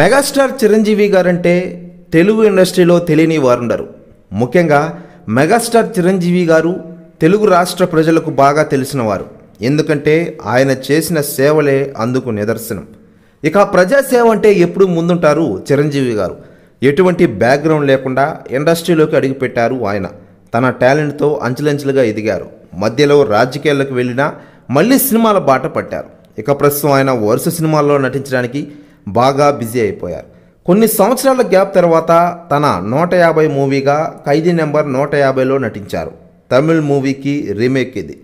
megastar Chiranjeevi guarantee Telugu ఇండస్ట్రీలో తెలియని వారుండరు ముఖ్యంగా మెగాస్టార్ చిరంజీవి గారు తెలుగు రాష్ట్ర ప్రజలకు బాగా తెలిసినవారు ఎందుకంటే ఆయన చేసిన సేవలే అందుకు నిదర్శనం ఇక ప్రజాసేవ అంటే ఎప్పుడు ముందుంటారు చిరంజీవి గారు ఎటువంటి బ్యాక్గ్రౌండ్ లేకుండా ఇండస్ట్రీలోకి అడుగుపెట్టారు ఆయన తన టాలెంట్తో అంచెలంచెలుగా ఎదిగారు మధ్యలో రాజకీయాలకు వెళ్ళినా మళ్ళీ సినిమాల బాట పట్టారు ఇక ప్రస్తుతం ఆయన వరుస సినిమాల్లో నటించడానికి బాగా బిజీ అయిపోయారు కొన్ని సంవత్సరాల గ్యాప్ తర్వాత తన నూట యాభై మూవీగా ఖైదీ నెంబర్ నూట యాభైలో నటించారు తమిళ్ మూవీకి రీమేక్ ఇది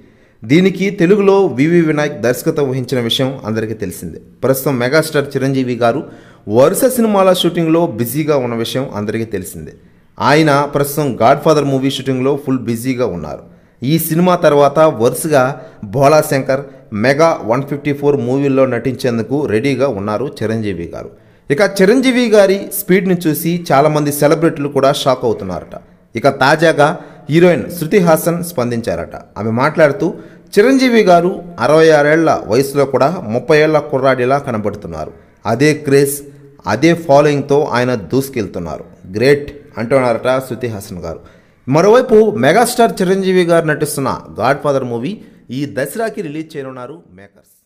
దీనికి తెలుగులో వివి వినాయక్ దర్శకత్వం వహించిన విషయం అందరికీ తెలిసిందే ప్రస్తుతం మెగాస్టార్ చిరంజీవి గారు వరుస సినిమాల షూటింగ్లో బిజీగా ఉన్న విషయం అందరికీ తెలిసిందే ఆయన ప్రస్తుతం గాడ్ఫాదర్ మూవీ షూటింగ్లో ఫుల్ బిజీగా ఉన్నారు ఈ సినిమా తర్వాత వరుసగా Bhola Shankar mega one fifty four మూవీల్లో నటించేందుకు రెడీగా ఉన్నారు చిరంజీవి గారు ఇక చిరంజీవి గారి స్పీడ్ని చూసి చాలామంది సెలబ్రిటీలు కూడా షాక్ అవుతున్నారట ఇక తాజాగా హీరోయిన్ శృతి హాసన్ స్పందించారట ఆమె మాట్లాడుతూ చిరంజీవి గారు అరవై ఆరేళ్ల వయసులో కూడా ముప్పై ఏళ్ల కుర్రాడిలా కనబడుతున్నారు అదే క్రేజ్ అదే ఫాలోయింగ్తో ఆయన దూసుకెళ్తున్నారు గ్రేట్ అంటున్నారట శృతి హాసన్ గారు మరోవైపు మెగాస్టార్ చిరంజీవి గారు నటిస్తున్న గాడ్ ఫాదర్ మూవీ ఈ దసరాకి రిలీజ్ చేయనున్నారు మేకర్స్